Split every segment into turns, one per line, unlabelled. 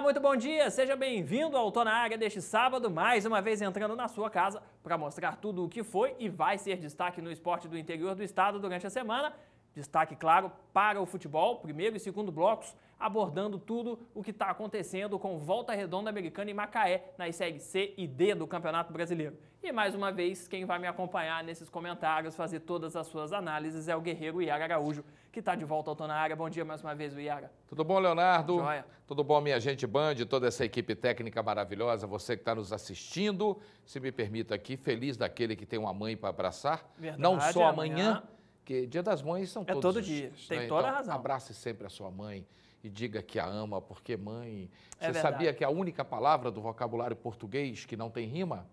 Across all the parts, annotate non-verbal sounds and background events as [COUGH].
Olá, muito bom dia! Seja bem-vindo ao Tô na Área deste sábado, mais uma vez entrando na sua casa para mostrar tudo o que foi e vai ser destaque no esporte do interior do estado durante a semana Destaque, claro, para o futebol, primeiro e segundo blocos, abordando tudo o que está acontecendo com Volta Redonda Americana e Macaé nas séries C e D do Campeonato Brasileiro. E mais uma vez, quem vai me acompanhar nesses comentários, fazer todas as suas análises é o guerreiro Iara Araújo, que está de volta ao Tô na Área. Bom dia mais uma vez, Iara.
Tudo bom, Leonardo? Joia. Tudo bom, minha gente Band, toda essa equipe técnica maravilhosa, você que está nos assistindo, se me permita aqui, feliz daquele que tem uma mãe para abraçar, Verdade, não só amanhã, amanhã porque Dia das Mães são é todos todo os dia. dias. Tem né? toda então, a razão. Abrace sempre a sua mãe e diga que a ama, porque mãe. É você sabia que a única palavra do vocabulário português que não tem rima?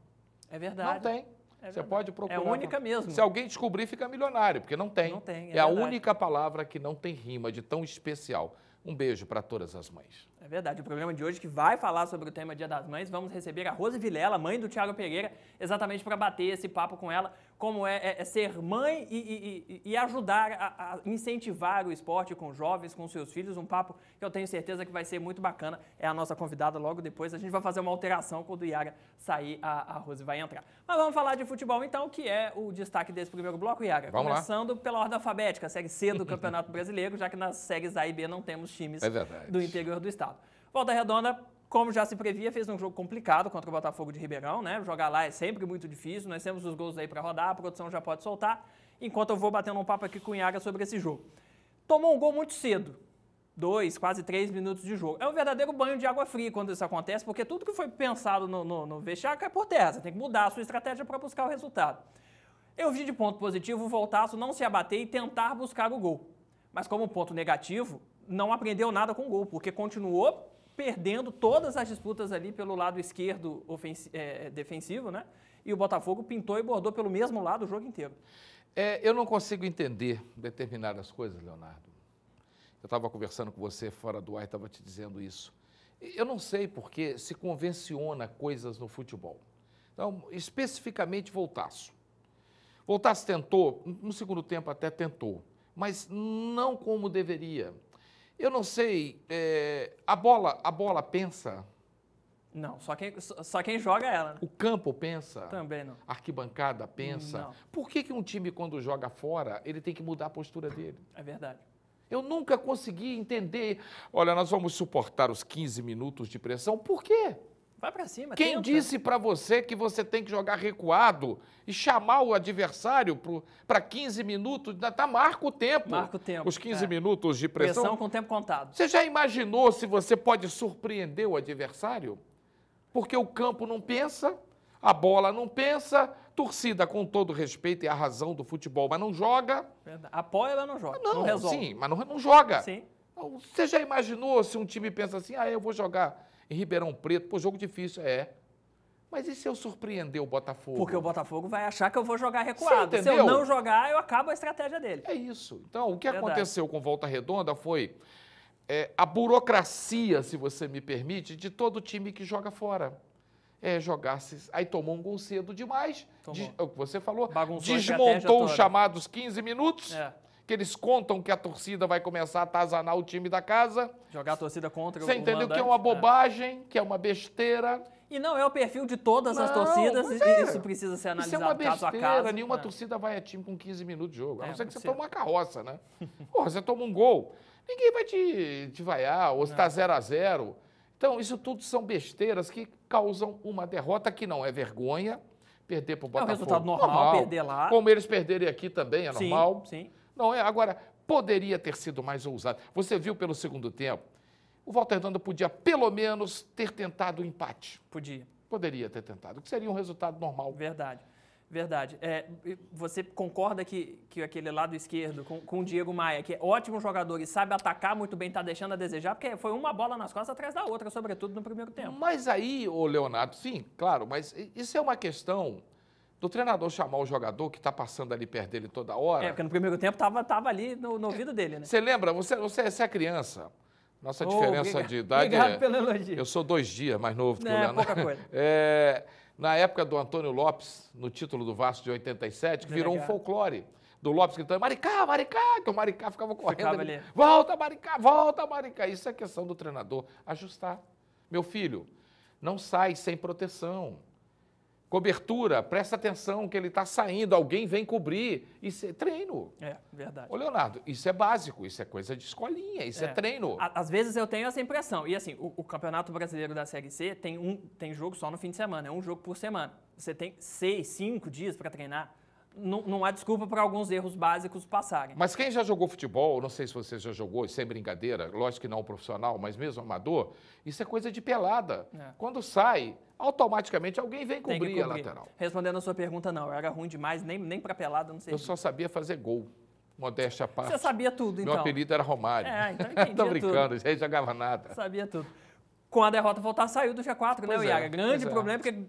É verdade. Não tem. É Você pode procurar. É a única mesmo. Se alguém descobrir, fica milionário, porque não tem. Não tem. É, é a única palavra que não tem rima, de tão especial. Um beijo para todas as mães.
É verdade. O programa de hoje que vai falar sobre o tema Dia das Mães, vamos receber a Rose Vilela, mãe do Tiago Pereira, exatamente para bater esse papo com ela como é, é, é, ser mãe e, e, e ajudar a, a, incentivar o esporte com jovens, com seus filhos. Um papo que eu tenho certeza que vai ser muito bacana. É a nossa convidada logo depois. A gente vai fazer uma alteração quando o Iara sair, a, a Rose vai entrar. Mas vamos falar de futebol então, que é o destaque desse primeiro bloco, Iara? Vamos Começando lá. pela ordem alfabética, série C do Campeonato [LAUGHS] Brasileiro, já que nas séries A e B não temos times é do interior do estado. Volta redonda como já se previa, fez um jogo complicado contra o Botafogo de Ribeirão, né? Jogar lá é sempre muito difícil, nós temos os gols aí para rodar, a produção já pode soltar, enquanto eu vou batendo um papo aqui com o Iaga sobre esse jogo. Tomou um gol muito cedo, dois, quase três minutos de jogo. É um verdadeiro banho de água fria quando isso acontece, porque tudo que foi pensado no, no, no vestiário cai por terra. Você tem que mudar a sua estratégia para buscar o resultado. Eu vi de ponto positivo o Voltaço não se abater e tentar buscar o gol. Mas como ponto negativo, não aprendeu nada com o gol, porque continuou perdendo todas as disputas ali pelo lado esquerdo
é, defensivo, né? E o Botafogo pintou e bordou pelo mesmo lado o jogo inteiro. É, eu não consigo entender determinadas coisas, Leonardo. Eu estava conversando com você fora do ar e estava te dizendo isso. Eu não sei porque se convenciona coisas no futebol. Então, especificamente Voltaço. Voltaço tentou, no segundo tempo até tentou, mas não como deveria. Eu não sei, é, a bola, a bola pensa? Não, só quem,
só quem joga ela.
O campo pensa? Também não. A arquibancada pensa? Não. Por que, que um time, quando joga fora, ele tem que mudar a postura dele? É verdade. Eu nunca consegui entender. Olha, nós vamos suportar os 15 minutos de pressão, por quê? Vai para cima. Quem tenta. disse para você que você tem que jogar recuado e chamar o adversário para 15 minutos? Tá, marca o tempo. Marca o tempo. Os 15 é. minutos de pressão. Pressão com o tempo
contado. Você já
imaginou se você pode surpreender o adversário? Porque o campo não pensa, a bola não pensa, torcida com todo respeito e a razão do futebol, mas não joga. Apoia, mas não joga. Não, não resolve. Sim, mas não, não joga. Sim. Então, você já imaginou se um time pensa assim, ah, eu vou jogar em Ribeirão Preto, pô, jogo difícil, é. Mas e se eu surpreender o Botafogo? Porque o Botafogo vai achar que eu vou jogar recuado. Se eu não jogar, eu acabo a estratégia dele. É isso. Então, o que Verdade. aconteceu com Volta Redonda foi é, a burocracia, se você me permite, de todo time que joga fora. É, jogasse. Aí tomou um gol cedo demais. é o que você falou. Bagunçou desmontou os chamados 15 minutos. É que eles contam que a torcida vai começar a atazanar o time da casa. Jogar a torcida contra Você o Você entendeu que é uma né? bobagem, é. que é uma besteira. E não é o perfil de todas não, as torcidas, é. isso precisa ser analisado isso é uma besteira, caso a caso. Nenhuma é. torcida vai a time com 15 minutos de jogo. A é, não é, ser que você tome uma carroça, né? [LAUGHS] Porra, você toma um gol, ninguém vai te, te vaiar, ou você está 0 a 0 Então, isso tudo são besteiras que causam uma derrota que não é vergonha. Perder para o Botafogo. É um resultado normal, normal, perder lá. Como eles perderem aqui também é normal. Sim, sim. Não é? Agora, poderia ter sido mais ousado. Você viu pelo segundo tempo, o Walter Hernando podia, pelo menos, ter tentado o um empate. Podia. Poderia ter tentado, que seria um resultado normal. Verdade. Verdade. É, você
concorda que, que aquele lado esquerdo com, com o Diego Maia, que é ótimo jogador e sabe atacar muito bem, está deixando a desejar, porque foi uma bola nas costas atrás da outra, sobretudo no primeiro tempo.
Mas aí, o Leonardo, sim, claro, mas isso é uma questão do treinador chamar o jogador que está passando ali perto dele toda hora. É, porque no primeiro tempo estava tava ali no, no ouvido dele, né? Você lembra? Você, você, você é criança. Nossa oh, diferença de idade. É obrigado é, pelo elogio. Eu sou dois dias mais novo que Não, o é Leonardo. É pouca coisa. [LAUGHS] É, na época do Antônio Lopes, no título do Vasco de 87, que virou um folclore. Do Lopes gritando, Maricá, Maricá, que o Maricá ficava correndo. Ficava ali. ali. Volta, Maricá, volta, Maricá. Isso é questão do treinador ajustar. Meu filho, não sai sem proteção cobertura, presta atenção que ele está saindo, alguém vem cobrir. Isso é treino. É, verdade. Ô, Leonardo, isso é básico, isso é coisa de escolinha, isso é, é
treino. Às vezes eu tenho essa impressão. E assim, o, o, Campeonato Brasileiro da Série C tem, um, tem jogo só no fim de semana, é um jogo por semana. Você tem seis, cinco dias para treinar. Não, não, há desculpa para alguns erros básicos passarem.
Mas quem já jogou futebol, não sei se você já jogou, sem é brincadeira, lógico que não profissional, mas mesmo amador, isso é coisa de pelada. É. Quando sai, automaticamente alguém vem cobrir, cobrir, a lateral. Respondendo a sua pergunta, não. era ruim demais, nem, nem para pelada, não sei. Eu só sabia fazer gol. Modéstia à parte. Você sabia tudo, então. Meu apelido era Romário. É, então [LAUGHS] entendi. Tô brincando, já já jogava nada.
Sabia tudo. Com a derrota voltar, saiu do G4, né, pois né, Iaga? É, grande é. problema, é. porque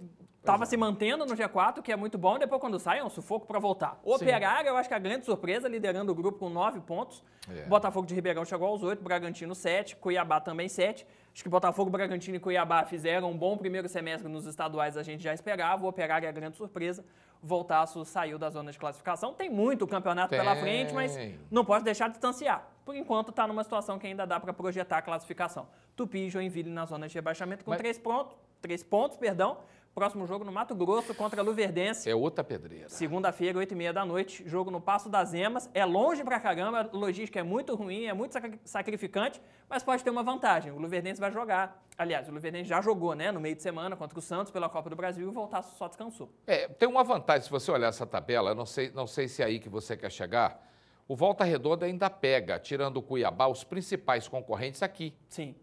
estava se mantendo no G4, que é muito bom, depois quando sai é um sufoco para voltar. O Operário, eu acho que a grande surpresa, liderando o grupo com nove pontos. É. Botafogo de Ribeirão chegou aos oito, Bragantino sete, Cuiabá também sete. Acho que Botafogo, Bragantino e Cuiabá fizeram um bom primeiro semestre nos estaduais, a gente já esperava. O Operário é a grande surpresa. Voltaço saiu da zona de classificação. Tem muito campeonato Tem. pela frente, mas não pode deixar de distanciar. Por enquanto, está numa situação que ainda dá para projetar a classificação. Tupi e Joinville na zona de rebaixamento com mas... três, pontos, três pontos, perdão, Próximo jogo no Mato Grosso contra a Luverdense. É outra pedreira. Segunda-feira, 8h30 da noite, jogo no Passo das Emas. É longe pra caramba, a logística é muito ruim, é muito sacrificante, mas pode ter uma vantagem. O Luverdense vai jogar. Aliás, o Luverdense já jogou, né, no meio de semana contra o Santos pela Copa do Brasil e o Voltaço só descansou.
É, tem uma vantagem se você olhar essa tabela, não sei, não sei se é aí que você quer chegar. O Volta Redonda ainda pega, tirando o Cuiabá, os principais concorrentes aqui. Sim.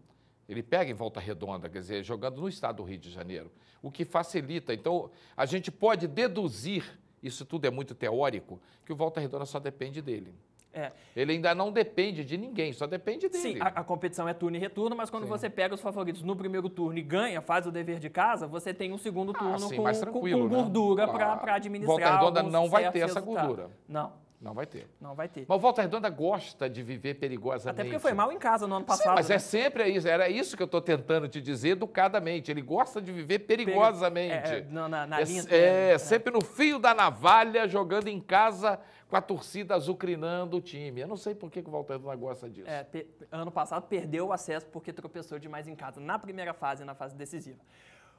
Ele pega em Volta Redonda, quer dizer, jogando no estado do Rio de Janeiro o que facilita. Então, a gente pode deduzir, isso tudo é muito teórico, que o Volta Redonda só depende dele. É. Ele ainda não depende de ninguém, só depende dele. Sim, a,
a competição é turno e retorno, mas quando sim. você pega os favoritos no primeiro turno e ganha, faz o dever de casa, você tem um segundo ah, turno ah, com, com, com, né? gordura né? para ah, administrar. Volta Redonda não vai ter essa resultado. gordura.
Não. Não vai ter. Não vai ter. Mas o Volta Redonda gosta de viver perigosamente. Até porque foi
mal em casa no ano passado. Sim, mas né? é
sempre é isso. Era isso que eu estou tentando te dizer educadamente. Ele gosta de viver perigosamente. É, é
na, na é, linha. É, é,
sempre no fio da navalha, jogando em casa com a torcida azucrinando o time. Eu não sei por que, que o Volta Redonda gosta disso. É, ano passado
perdeu o acesso porque tropeçou demais em casa, na primeira fase, na fase decisiva.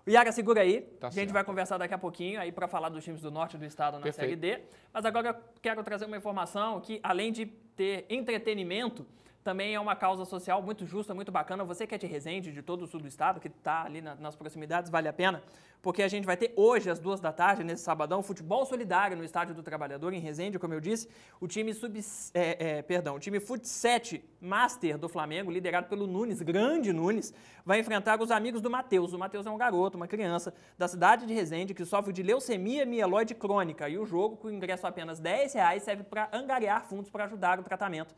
Iaga, segura aí. Tá a gente certo. vai conversar daqui a pouquinho aí para falar dos times do norte do estado na Perfeito. Série D. Mas agora eu quero trazer uma informação que, além de ter entretenimento, também é uma causa social muito justa, muito bacana. Você que é de Resende, de todo o sul do estado, que está ali na, nas proximidades, vale a pena, porque a gente vai ter hoje, às duas da tarde, nesse sabadão, futebol solidário no Estádio do Trabalhador, em Resende, como eu disse. O time sub, é, é, perdão, o time Fut 7 Master do Flamengo, liderado pelo Nunes, grande Nunes, vai enfrentar os amigos do Matheus. O Matheus é um garoto, uma criança da cidade de Resende, que sofre de leucemia mieloide crônica. E o jogo, com ingresso apenas 10 reais, serve para angariar fundos para ajudar o tratamento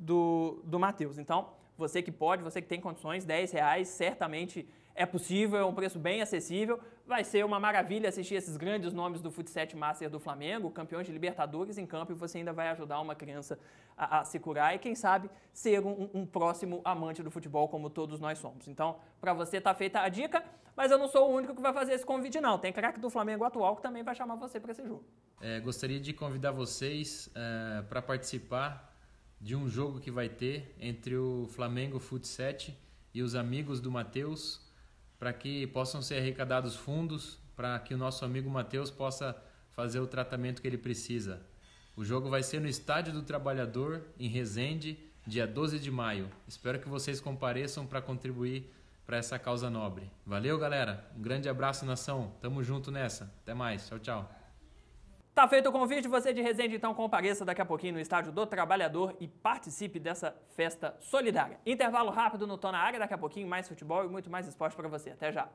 do, do Matheus. Então, você que pode, você que tem condições, 10 reais certamente é possível, é um preço bem acessível. Vai ser uma maravilha assistir esses grandes nomes do Futset Master do Flamengo, campeões de Libertadores em campo, e você ainda vai ajudar uma criança a, a se curar e, quem sabe, ser um, um, próximo amante do futebol, como todos nós somos. Então, para você está feita a dica, mas eu não sou o único que vai fazer esse convite, não. Tem craque do Flamengo atual que também vai chamar você para esse jogo. É, gostaria de convidar vocês é, para participar de um jogo que vai ter entre o Flamengo Futsal e os amigos do Matheus, para que possam ser arrecadados fundos para que o nosso amigo Matheus possa fazer o tratamento que ele precisa. O jogo vai ser no Estádio do Trabalhador, em Resende, dia 12 de maio. Espero que vocês compareçam para contribuir para essa causa nobre. Valeu, galera. Um grande abraço, nação. Tamo junto nessa. Até mais. Tchau, tchau. Tá feito o convite, você de Resende, então compareça daqui a pouquinho no Estádio do Trabalhador e participe dessa festa solidária. Intervalo rápido no Tô na Área, daqui a pouquinho mais futebol e muito mais esporte para você. Até já!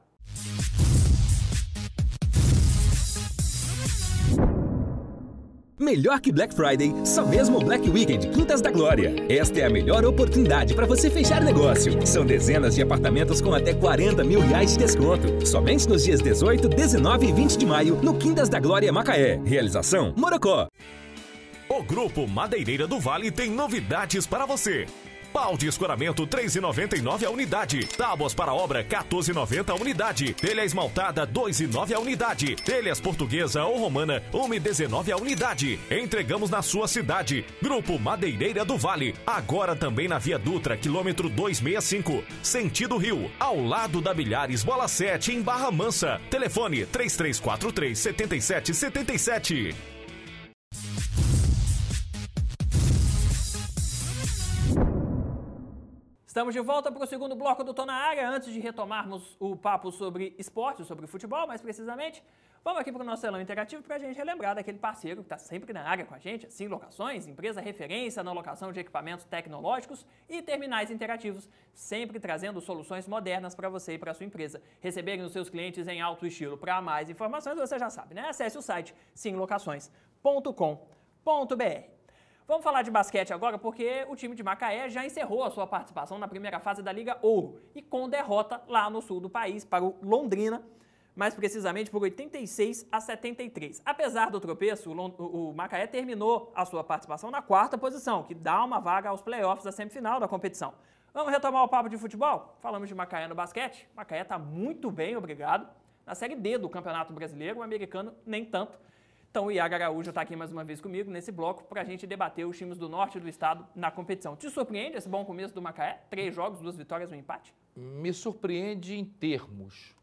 Melhor que Black Friday, só mesmo Black Weekend Quintas da Glória. Esta é a melhor oportunidade para você fechar negócio. São dezenas de apartamentos com até 40 mil reais de desconto. Somente nos dias 18,
19 e 20 de maio, no Quintas da Glória Macaé. Realização Morocó. O Grupo Madeireira do Vale tem novidades para você. Pau de escoramento 3,99 a unidade. Tábuas para obra 14,90 a unidade. Telha esmaltada 2,9 a unidade. Telhas portuguesa ou romana 1,19 a unidade. Entregamos na sua cidade. Grupo Madeireira do Vale. Agora também na Via Dutra, quilômetro 265, sentido Rio, ao lado da Bilhares Bola 7 em Barra Mansa. Telefone 3343 7777.
Estamos de volta para o segundo bloco do Tô na Área. Antes de retomarmos o papo sobre esporte, sobre futebol, mais precisamente, vamos aqui para o nosso telão interativo para a gente relembrar daquele parceiro que está sempre na área com a gente, assim, locações, empresa referência na locação de equipamentos tecnológicos e terminais interativos, sempre trazendo soluções modernas para você e para sua empresa. Receberem os seus clientes em alto estilo. Para mais informações, você já sabe, né? Acesse o site simlocações.com.br. Vamos falar de basquete agora, porque o time de Macaé já encerrou a sua participação na primeira fase da Liga Ouro e com derrota lá no sul do país para o Londrina, mais precisamente por 86 a 73. Apesar do tropeço, o Macaé terminou a sua participação na quarta posição, que dá uma vaga aos playoffs da semifinal da competição. Vamos retomar o papo de futebol? Falamos de Macaé no basquete. Macaé está muito bem, obrigado. Na Série D do Campeonato Brasileiro, o americano nem tanto. Então o Iago Araújo está aqui mais uma vez comigo nesse bloco para a gente debater os times do norte do estado na competição. Te surpreende esse bom começo do Macaé? Três jogos, duas vitórias, um empate?
Me surpreende em termos.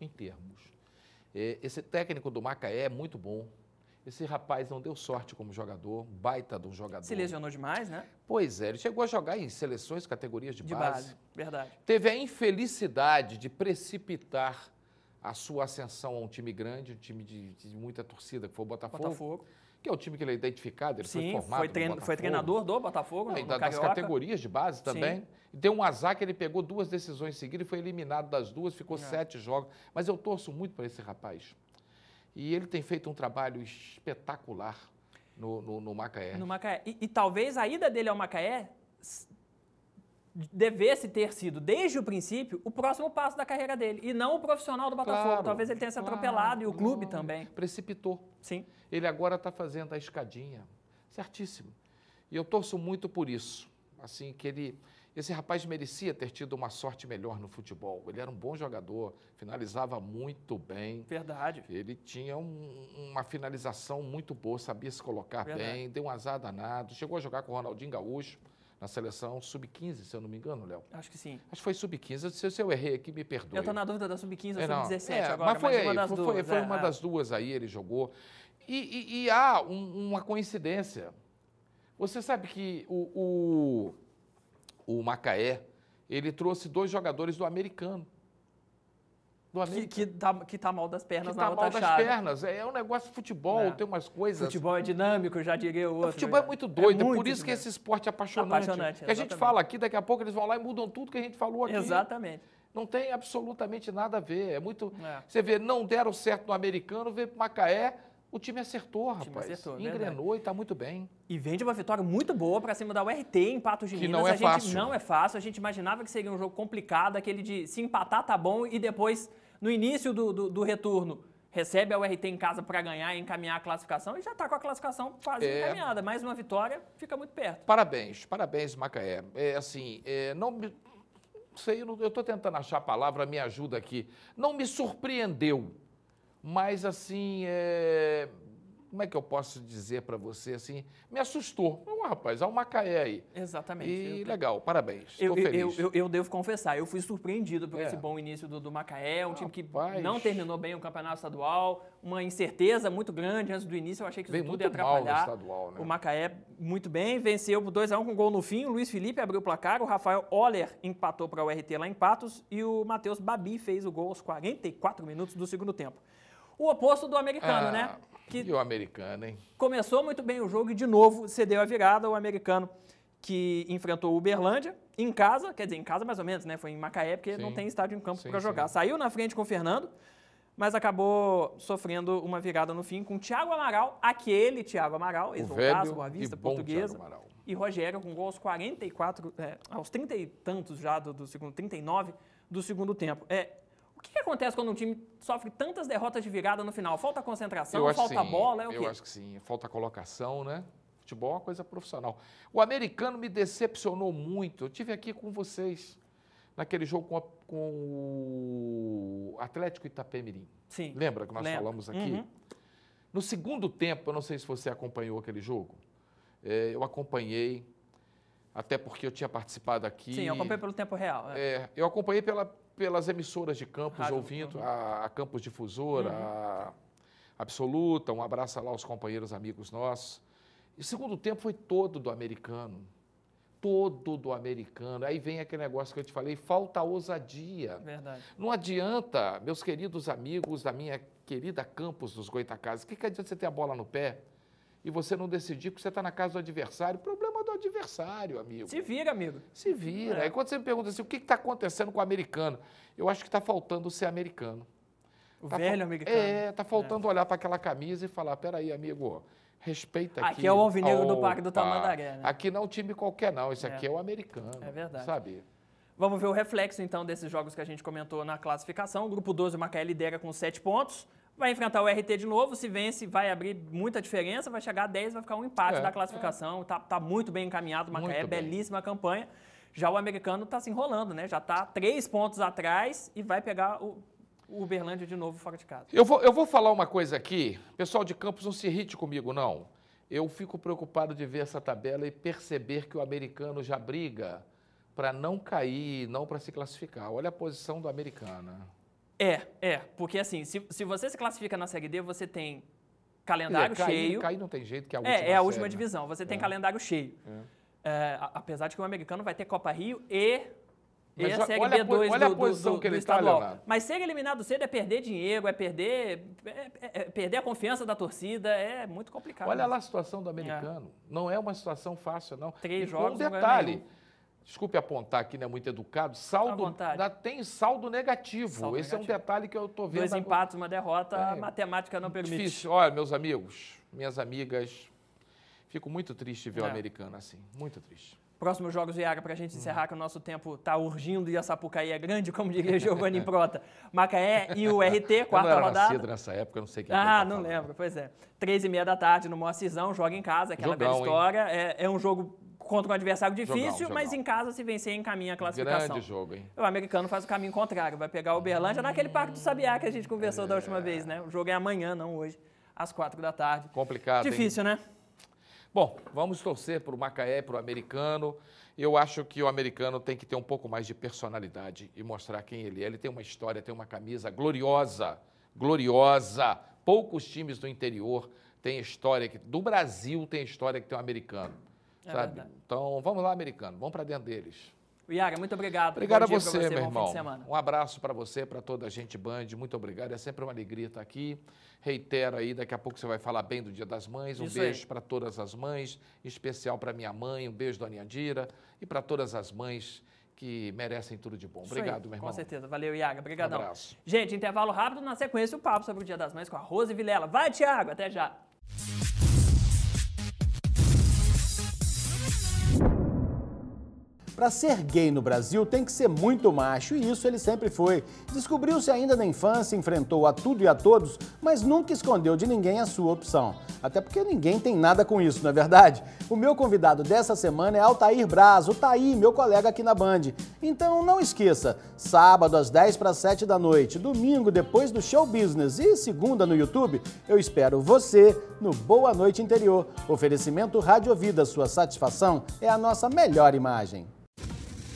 Em termos. É, esse técnico do Macaé é muito bom. Esse rapaz não deu sorte como jogador, baita de um jogador. Se lesionou demais, né? Pois é, ele chegou a jogar em seleções, categorias de, de base. base. Verdade. Teve a infelicidade de precipitar a sua ascensão a um time grande, um time de, de muita torcida, que foi o Botafogo, Botafogo. Que é o time que ele é identificado, ele Sim, foi formado. Foi, trein, foi treinador do Botafogo, né? Das categorias de base também. Sim. E deu um azar que ele pegou duas decisões seguidas e foi eliminado das duas, ficou é. sete jogos. Mas eu torço muito para esse rapaz. E ele tem feito um trabalho espetacular no, no, no Macaé.
No Macaé. E, e talvez a ida dele ao Macaé devesse ter sido, desde o princípio, o próximo passo da carreira dele, e não o profissional do Botafogo. Claro, Talvez ele tenha se atropelado
e o clube claro. também. Precipitou. Sim. Ele agora está fazendo a escadinha. Certíssimo. E eu torço muito por isso. Assim, que ele. Esse rapaz merecia ter tido uma sorte melhor no futebol. Ele era um bom jogador, finalizava muito bem. Verdade. Ele tinha um, uma finalização muito boa, sabia se colocar Verdade. bem, deu um azar danado, chegou a jogar com o Ronaldinho Gaúcho na seleção sub-15, se eu não me engano, Léo. Acho que sim. Acho que foi sub-15. Se, se eu errei aqui, me perdoe. Eu estou na dúvida da
sub-15 ou é, sub-17 é, agora, mas foi, mas uma das foi, duas. Foi, foi é, uma é. das
duas aí, ele jogou. E, e, e há um, uma coincidência. Você sabe que o, o, o Macaé, ele trouxe dois jogadores do americano do Que, que, tá, que tá mal das pernas que na tá outra mal das chave. pernas. É, é, um negócio de futebol, é. tem umas coisas. Futebol é dinâmico, já diria o é, outro. O futebol é muito é doido, é, muito por isso que esse esporte é apaixonante. apaixonante que a gente fala aqui, daqui a pouco eles vão lá e mudam tudo que a gente falou aqui. Exatamente. Não tem absolutamente nada a ver. É muito. É. Você vê, não deram certo no americano, veio pro Macaé o time acertou, rapaz. O time acertou, é Engrenou verdade. e está muito bem. E vem de uma vitória muito boa para cima da URT em Patos de que Minas. Não é a gente fácil. não
é fácil. A gente imaginava que seria um jogo complicado, aquele de se empatar tá bom e depois, no início do, do, do retorno, recebe a URT em casa para ganhar e encaminhar a classificação e já está com a classificação quase é... encaminhada.
Mais uma vitória, fica muito perto. Parabéns, parabéns, Macaé. É assim, é, não me... sei, eu estou tentando achar a palavra, me ajuda aqui. Não me surpreendeu mas assim, é... como é que eu posso dizer para você assim? Me assustou. Oh, rapaz, há um Macaé aí. Exatamente. E eu... legal, parabéns. Eu, Estou eu, feliz. Eu,
eu, devo confessar, eu fui surpreendido por é. esse bom início do, do Macaé, um time que não terminou bem o campeonato estadual, uma incerteza muito grande antes do início. Eu achei que isso Vem tudo ia atrapalhar. Estadual, né? O Macaé muito bem, venceu por 2 a 1 um, com gol no fim. O Luiz Felipe abriu o placar, o Rafael Oller empatou para o RT lá em Patos e o Matheus Babi fez o gol aos 44 minutos do segundo tempo o oposto do americano, ah, né? Que e o americano, hein? Começou muito bem o jogo e de novo cedeu a virada. O americano que enfrentou o Uberlândia em casa, quer dizer, em casa mais ou menos, né? Foi em Macaé, porque sim, não tem estádio em campo para jogar. Sim. Saiu na frente com o Fernando, mas acabou sofrendo uma virada no fim com o Thiago Amaral, aquele Thiago Amaral, ex-voltaço, Boa Vista, portuguesa. E Rogério com gol aos 44, é, aos 30 e tantos já do, do segundo, 39 do segundo tempo. É, o que, que, acontece quando um time sofre tantas derrotas de virada no final? Falta concentração, falta sim. bola? É o eu quê? acho
que sim, falta colocação, né? Futebol é uma coisa profissional. O americano me decepcionou muito. Eu tive aqui com vocês naquele jogo com, a, com o Atlético Itapemirim. Sim. Lembra que nós Lembra. falamos aqui? Uhum. No segundo tempo, eu não sei se você acompanhou aquele jogo, é, eu acompanhei, até porque eu tinha participado aqui. Sim, eu acompanhei pelo tempo real. É. É, eu acompanhei pela, pelas emissoras de Campos, Rádio ouvindo a, a, Campos Difusora, uhum. a Absoluta, um abraço lá aos companheiros amigos nossos. E o segundo tempo foi todo do americano. Todo do americano. Aí vem aquele negócio que eu te falei, falta ousadia. Verdade. Não adianta, meus queridos amigos da minha querida Campos dos Goitacazes, o que, que adianta você ter a bola no pé e você não decidir porque você está na casa do adversário? Problema do adversário, amigo. Se vira, amigo. Se vira. É. Aí quando você me pergunta assim, o que está acontecendo com o americano? Eu acho que está faltando ser americano. O tá velho amigo americano. É, está faltando é. olhar para aquela camisa e falar, peraí, amigo, respeita aqui. Aqui é o alvinegro do Parque do Tamandaré, né? Aqui não é um time qualquer, não. Esse é. aqui é o americano. É verdade. Sabe?
Vamos ver o reflexo, então, desses jogos que a gente comentou na classificação. O grupo 12, o Macaé lidera com 7 pontos. Vai enfrentar o RT de novo, se vence, vai abrir muita diferença, vai chegar a 10, vai ficar um empate é, da é. classificação. É. Tá, tá, muito bem encaminhado, Macaé, belíssima campanha. Já o americano tá se enrolando, né? Já tá três pontos atrás e vai pegar o, o Uberlândia de novo fora de casa.
Eu vou, eu vou falar uma coisa aqui. Pessoal de Campos, não se irrite comigo, não. Eu fico preocupado de ver essa tabela e perceber que o americano já briga para não cair, não para se classificar. Olha a posição do americano.
É, é. Porque assim, se, se você se classifica na Série D, você tem é, calendário é, cheio. Cair não tem jeito, que é a é, última É, é a última série, né? divisão. Você tem é. calendário cheio. É. apesar de que o americano vai ter Copa Rio e a Seg D olha, B2 olha do, a posição do, do, que ele tá, está, Leonardo. Mas ser eliminado cedo é perder dinheiro, é perder, é, é perder a confiança da torcida, é muito complicado. Olha lá a situação
do americano. É. Não é uma situação fácil, não. Três e jogos. Um detalhe desculpe apontar aqui, não é muito educado, saldo ainda tem saldo negativo. Saldo Esse negativo. é um detalhe que eu estou vendo. Dois empates, uma derrota, é, a matemática não permite. Difícil. Olha, meus amigos, minhas amigas, fico muito triste ver é. o americano assim, muito triste.
Próximos jogos, Iaga, para a gente hum. encerrar, hum. que o nosso tempo está urgindo e a Sapucaí é grande, como diria Giovanni [LAUGHS] Prota. Macaé e o RT, quarta eu não era rodada.
nessa época, eu não sei quem é Ah,
não falando. lembro, pois é. Três e meia da tarde no Moacizão, joga em casa, aquela Jogão, história. É, é, um jogo contra um adversário difícil, jogão, jogão. mas em casa, se vencer, encaminha a classificação. Grande jogo, hein? O americano faz o caminho contrário, vai pegar o Uberlândia hum. naquele Parque do Sabiá que a gente conversou é. da última vez, né? O jogo é amanhã, não hoje, às quatro da tarde. Complicado, Difícil, hein? né?
Bom, vamos torcer para o Macaé, para o americano. Eu acho que o americano tem que ter um pouco mais de personalidade e mostrar quem ele é. Ele tem uma história, tem uma camisa gloriosa, gloriosa. Poucos times do interior têm história que, do Brasil tem história que tem um americano. É sabe? Verdade. Então, vamos lá, americano, vamos para dentro deles.
Iaga, muito obrigado.
Obrigado a você, você, meu irmão. Um abraço para você, para toda a gente Band. Muito obrigado. É sempre uma alegria estar tá aqui. Reitero aí, daqui a pouco você vai falar bem do Dia das Mães. Um beijo para todas as mães, em especial para minha mãe. Um beijo, Dona Dira, e para todas as mães que merecem tudo de bom. Isso obrigado, aí, meu irmão. Com
certeza. Valeu, Iaga. Obrigadão. Um abraço. Gente, intervalo rápido. Na sequência, o papo sobre o Dia das Mães com a Rose Vilela. Vai, Tiago. Até já.
Para ser gay no Brasil tem que ser muito macho e isso ele sempre foi. Descobriu-se ainda na infância, enfrentou a tudo e a todos, mas nunca escondeu de ninguém a sua opção. Até porque ninguém tem nada com isso, não é verdade? O meu convidado dessa semana é Altair Braz, o Taí, meu colega aqui na Band. Então não esqueça, sábado às 10 para 7 da noite, domingo depois do Show Business e segunda no YouTube, eu espero você no Boa Noite Interior. Oferecimento Rádio Vida, sua satisfação é a nossa melhor imagem.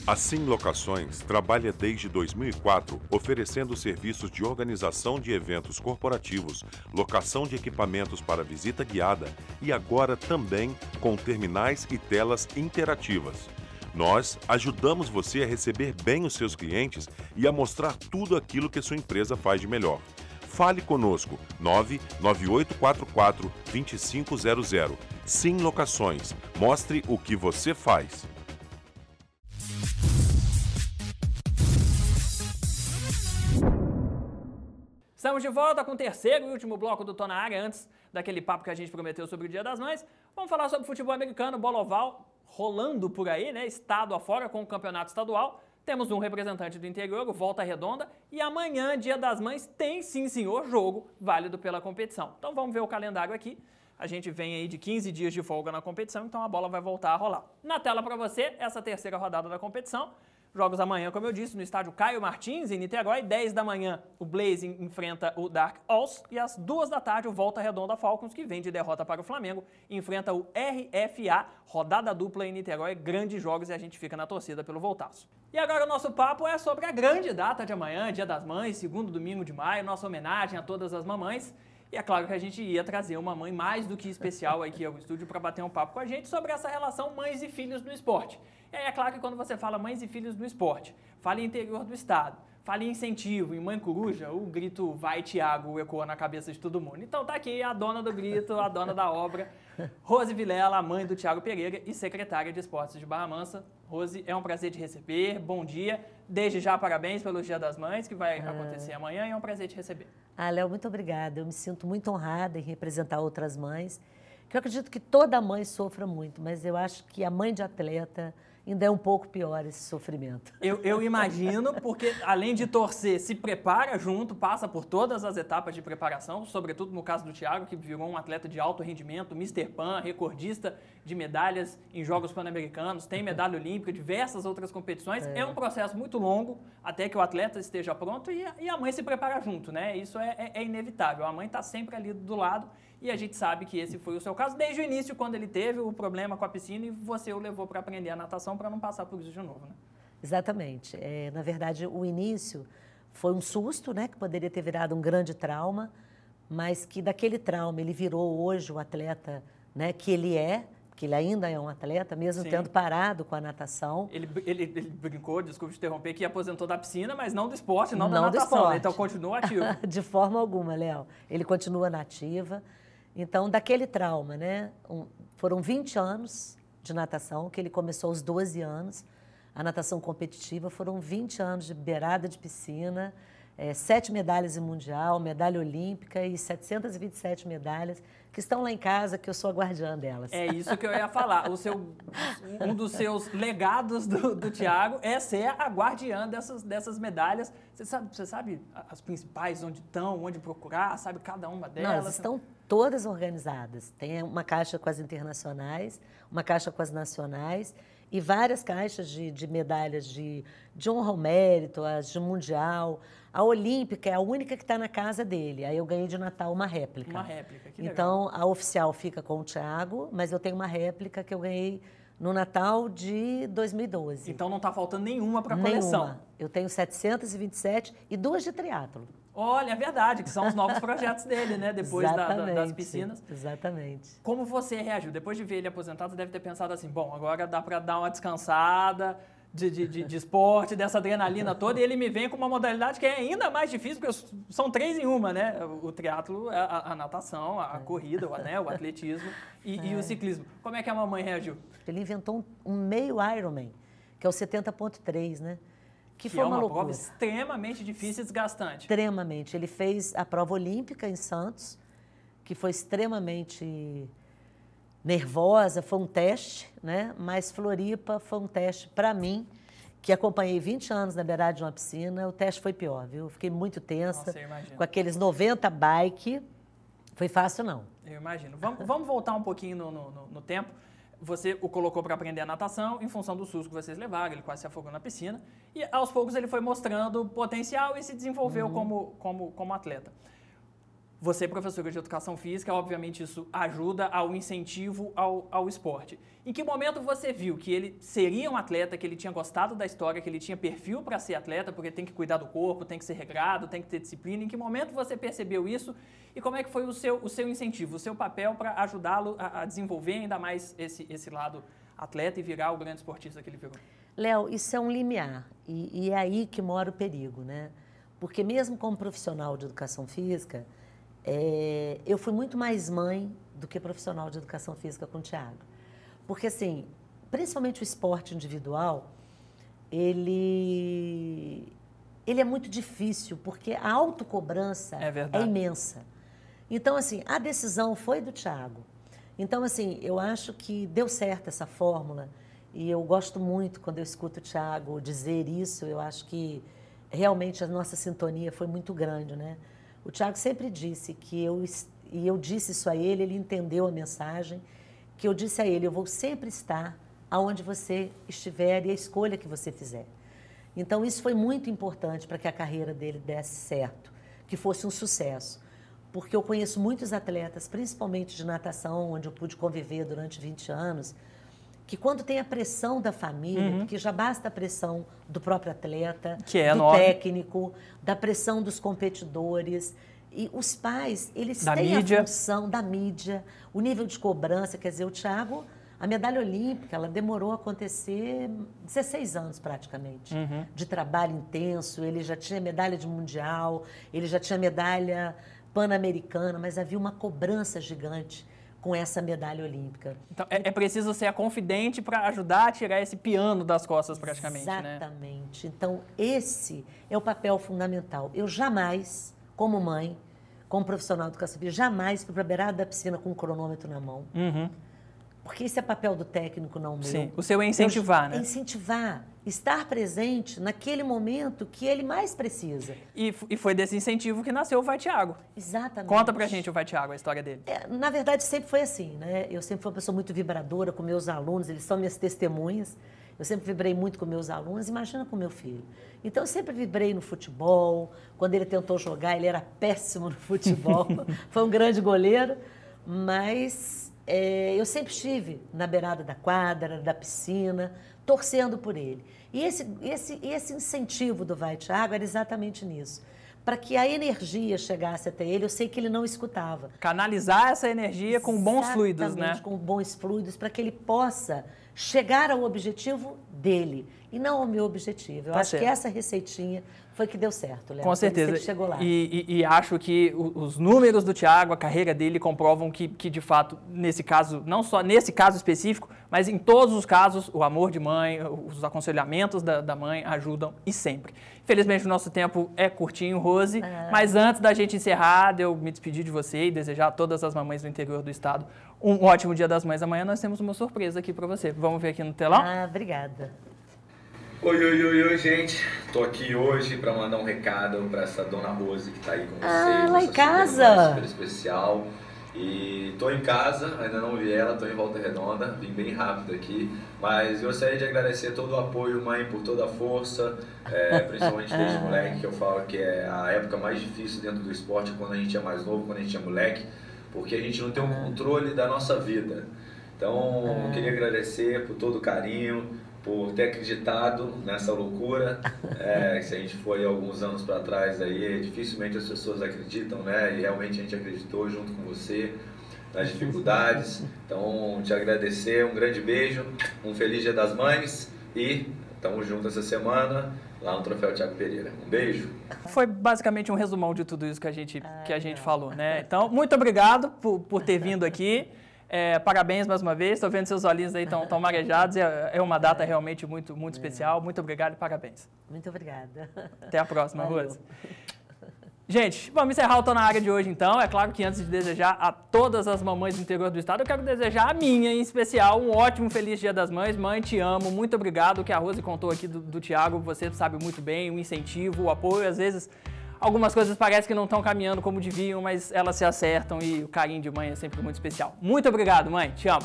A Sim Locações trabalha desde 2004 oferecendo serviços de organização de eventos corporativos, locação de equipamentos para visita guiada e agora também com terminais e telas interativas. Nós ajudamos você a receber bem os seus clientes e a mostrar tudo aquilo que sua empresa faz de melhor. Fale conosco 99844 2500. Sim Locações. Mostre o que você faz.
Estamos de volta com o terceiro e último bloco do Tô Área, antes daquele papo que a gente prometeu sobre o Dia das Mães. Vamos falar sobre futebol americano, bola oval, rolando por aí, né? Estado afora com o campeonato estadual. Temos um representante do interior, Volta Redonda, e amanhã, Dia das Mães, tem sim, senhor, jogo válido pela competição. Então vamos ver o calendário aqui. A gente vem aí de 15 dias de folga na competição, então a bola vai voltar a rolar. Na tela para você, essa terceira rodada da competição. Jogos amanhã, como eu disse, no estádio Caio Martins, em Niterói, 10 da manhã o Blazing enfrenta o Dark Alls e às 2 da tarde o Volta Redonda Falcons, que vem de derrota para o Flamengo, enfrenta o RFA, rodada dupla em Niterói, grandes jogos e a gente fica na torcida pelo voltaço. E agora o nosso papo é sobre a grande data de amanhã, Dia das Mães, segundo domingo de maio, nossa homenagem a todas as mamães. E é claro que a gente ia trazer uma mãe mais do que especial aqui ao estúdio para bater um papo com a gente sobre essa relação mães e filhos no esporte. E aí é claro que quando você fala mães e filhos no esporte, fala em interior do estado, fala em incentivo, em mãe coruja, o grito vai Tiago ecoa na cabeça de todo mundo. Então tá aqui a dona do grito, a dona da obra, Rose Vilela, mãe do Tiago Pereira e secretária de esportes de Barra Mansa. Rose, é um prazer te receber, bom dia. Desde já, parabéns pelo Dia das Mães, que vai ah. acontecer amanhã e é um prazer te receber.
Ah, Léo, muito obrigada. Eu me sinto muito honrada em representar outras mães, que eu acredito que toda mãe sofra muito, mas eu acho que a mãe de atleta ainda é um pouco pior esse sofrimento.
[LAUGHS] Eu, eu imagino, porque além de torcer, se prepara junto, passa por todas as etapas de preparação, sobretudo no caso do Thiago, que virou um atleta de alto rendimento, Mr. Pan, recordista de medalhas em Jogos Pan-Americanos, tem medalha olímpica, diversas outras competições. É. é. um processo muito longo até que o atleta esteja pronto e, e a mãe se prepara junto, né? Isso é, é, é inevitável. A mãe está sempre ali do lado e a gente sabe que esse foi o seu caso desde o início, quando ele teve o problema com a piscina e você o levou para aprender a natação para não passar por isso de novo, né?
Exatamente. É, na verdade, o início foi um susto, né, que poderia ter virado um grande trauma, mas que daquele trauma ele virou hoje o atleta, né, que ele é, que ele ainda é um atleta, mesmo Sim. tendo parado com a natação.
Ele, ele, ele brincou, desculpe te interromper, que aposentou da piscina, mas não do esporte, não, não da natação. Né? Então continua ativo. [LAUGHS]
De forma alguma, Léo. Ele continua nativa. Na então, daquele trauma, né? Um, foram 20 anos de natação, que ele começou aos 12 anos. A natação competitiva foram 20 anos de beirada de piscina, é, sete medalhas em mundial, medalha olímpica e 727 medalhas que estão lá em casa, que eu sou a guardiã delas. É isso que eu ia
falar. O seu, um dos seus legados do, do Tiago é ser a guardiã dessas, dessas medalhas. Você sabe, você sabe as principais, onde estão, onde procurar, sabe cada uma delas? Não, elas estão
todas organizadas. Tem uma caixa com as internacionais, uma caixa com as nacionais e várias caixas de, de medalhas de, de honra ao mérito, as de mundial. A olímpica é a única que está na casa dele. Aí eu ganhei de Natal uma réplica. Uma réplica, que Então, legal. a oficial fica com o Thiago, mas eu tenho uma réplica que eu ganhei no Natal de 2012. Então não está faltando nenhuma para a coleção. Nenhuma. Eu tenho 727 e duas de triatlo.
Olha, é verdade, que são os novos projetos dele, né? Depois da, da, das piscinas.
Exatamente.
Como você reagiu? Depois de ver ele aposentado, você deve ter pensado assim: bom, agora dá para dar uma descansada de, de, de, de esporte, dessa adrenalina toda. E ele me vem com uma modalidade que é ainda mais difícil, porque são três em uma, né? O triatlo, a, a natação, a é. corrida, o, né? o atletismo e, é. e, o é. ciclismo. Como é que a
mamãe reagiu? Ele inventou um, um meio Ironman, que é o 70,3, né? que, foi é uma, uma prova
extremamente difícil e desgastante.
Extremamente. Ele fez a prova olímpica em Santos, que foi extremamente nervosa, foi um teste, né? Mas Floripa foi um teste para mim, que acompanhei 20 anos na beirada de uma piscina, o teste foi pior, viu? fiquei muito tensa Nossa, com aqueles 90 bike. Foi fácil não.
Eu imagino. Vamos, vamos voltar um pouquinho no, no, no tempo você o colocou para aprender a natação em função do susto que vocês levaram, ele quase se afogou na piscina. E aos poucos ele foi mostrando potencial e se desenvolveu uhum. como, como, como atleta. Você, professora de educação física, obviamente isso ajuda ao incentivo ao, ao esporte. Em que momento você viu que ele seria um atleta, que ele tinha gostado da história, que ele tinha perfil para ser atleta, porque tem que cuidar do corpo, tem que ser regrado, tem que ter disciplina? Em que momento você percebeu isso e como é que foi o seu, o seu incentivo, o seu papel para ajudá-lo a, a, desenvolver ainda mais esse, esse lado atleta e virar o grande esportista que ele virou?
Léo, isso é um limiar e, e é aí que mora o perigo, né? Porque mesmo como profissional de educação física, é, eu fui muito mais mãe do que profissional de educação física com o Tiago. Porque, assim, principalmente o esporte individual, ele, ele é muito difícil, porque a autocobrança é, é imensa. Então, assim, a decisão foi do Tiago. Então, assim, eu acho que deu certo essa fórmula e eu gosto muito quando eu escuto o Tiago dizer isso. Eu acho que realmente a nossa sintonia foi muito grande, né? O Tiago sempre disse que eu, e eu disse isso a ele, ele entendeu a mensagem, que eu disse a ele: eu vou sempre estar aonde você estiver e a escolha que você fizer. Então, isso foi muito importante para que a carreira dele desse certo, que fosse um sucesso. Porque eu conheço muitos atletas, principalmente de natação, onde eu pude conviver durante 20 anos, que quando tem a pressão da família, uhum. porque já basta a pressão do próprio atleta, é do enorme. técnico, da pressão dos competidores, e os pais, eles da têm mídia. a função da mídia, o nível de cobrança, quer dizer, o Thiago, a medalha olímpica, ela demorou a acontecer 16 anos praticamente, uhum. de trabalho intenso, ele já tinha medalha de mundial, ele já tinha medalha pan-americana, mas havia uma cobrança gigante com essa medalha olímpica. Então, é, é preciso ser a confidente
para ajudar a tirar esse piano das costas, praticamente. Né?
Exatamente. Né? Então, esse é o papel fundamental. Eu jamais, como mãe, como profissional do educação, jamais fui para a beirada da piscina com um cronômetro na mão. Uhum. Porque esse é papel do técnico, não meu. Sim, o seu é incentivar, né? né? Incentivar, estar presente naquele momento que ele mais precisa. E, e foi desse incentivo que nasceu o Vai Tiago. Exatamente.
Conta pra gente o Vai Tiago, a história dele. É,
na verdade, sempre foi assim, né? Eu sempre fui uma pessoa muito vibradora com meus alunos, eles são minhas testemunhas. Eu sempre vibrei muito com meus alunos, imagina com meu filho. Então, eu sempre vibrei no futebol. Quando ele tentou jogar, ele era péssimo no futebol. [LAUGHS] foi um grande goleiro, mas é, eu sempre estive na beirada da quadra, da piscina, torcendo por ele. E esse, esse, esse incentivo do Vai Tiago era exatamente nisso. Para que a energia chegasse até ele, eu sei que ele não escutava. Canalizar essa energia com bons fluidos, né? Com bons fluidos, para que ele possa chegar ao objetivo dele e não ao meu objetivo. Eu tá acho certo. que essa receitinha foi que deu certo, Léo. Com certeza. chegou lá.
E, e, e, acho que os números do Thiago, a carreira dele, comprovam que, que, de fato, nesse caso, não só nesse caso específico, mas em todos os casos, o amor de mãe, os aconselhamentos da, da mãe ajudam e sempre. Infelizmente, o nosso tempo é curtinho, Rose, ah. mas antes da gente encerrar, de eu me despedir de você e desejar a todas as mamães do interior do estado um ótimo Dia das Mães. Amanhã nós temos uma surpresa aqui para você. Vamos ver aqui no telão? Ah, obrigada.
Oi, oi, oi, oi, gente.
Tô aqui hoje para mandar um recado para essa dona Rose que tá aí com ah, vocês. Ah, lá
em casa. Super
especial. E tô em casa, ainda não vi ela, tô em Volta Redonda, vim bem rápido aqui. Mas gostaria de agradecer todo o apoio, mãe, por toda a força, é, [LAUGHS] principalmente desde ah. moleque, que eu falo que é a época mais difícil dentro do esporte, é quando a gente é mais novo, quando a gente é moleque, porque a gente não tem o um controle da nossa vida. Então, ah. queria agradecer por todo o carinho, por ter acreditado nessa loucura. [LAUGHS] É, se a gente foi alguns anos para trás aí, dificilmente as pessoas acreditam, né? E realmente a gente acreditou junto com você nas dificuldades. Então, te agradecer, um grande beijo, um feliz Dia das Mães e estamos juntos essa semana lá no Troféu Tiago Pereira. Um beijo.
Foi basicamente um resumão de tudo isso que a gente, ah, que a gente falou, né? Então, muito obrigado por, por ter vindo aqui. É, parabéns mais uma vez, estou vendo seus olhinhos aí tão, tão marejados. É, é, uma data é. realmente muito, muito especial. Muito obrigado e parabéns. Muito
obrigada. Até
a próxima, Rose. Gente, vamos encerrar o Tô na Área de hoje então. É claro que antes de desejar a todas as mamães do interior do estado, eu quero desejar a minha em especial um ótimo feliz Dia das Mães. Mãe, te amo, muito obrigado. O que a Rose contou aqui do, do Tiago, você sabe muito bem, o incentivo, o apoio, às vezes Algumas coisas parecem que não estão caminhando como deviam, mas elas se acertam e o carinho de mãe é sempre muito especial. Muito obrigado, mãe. Te amo.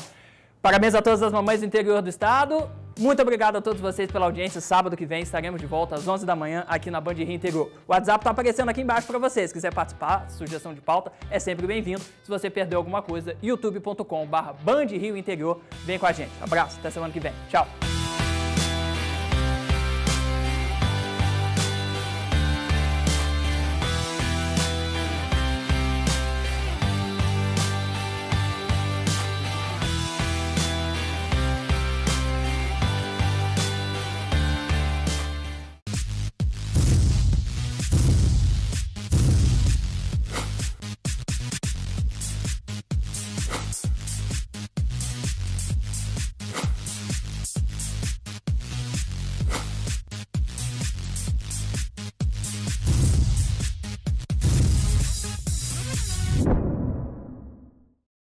Parabéns a todas as mamães do interior do estado. Muito obrigado a todos vocês pela audiência. Sábado que vem estaremos de volta às 11 da manhã aqui na Band Rio Interior. O WhatsApp está aparecendo aqui embaixo para vocês. Se quiser participar, sugestão de pauta, é sempre bem-vindo. Se você perdeu alguma coisa, youtube.com.br Band Rio Interior. Vem com a gente. Abraço, até semana que vem. Tchau.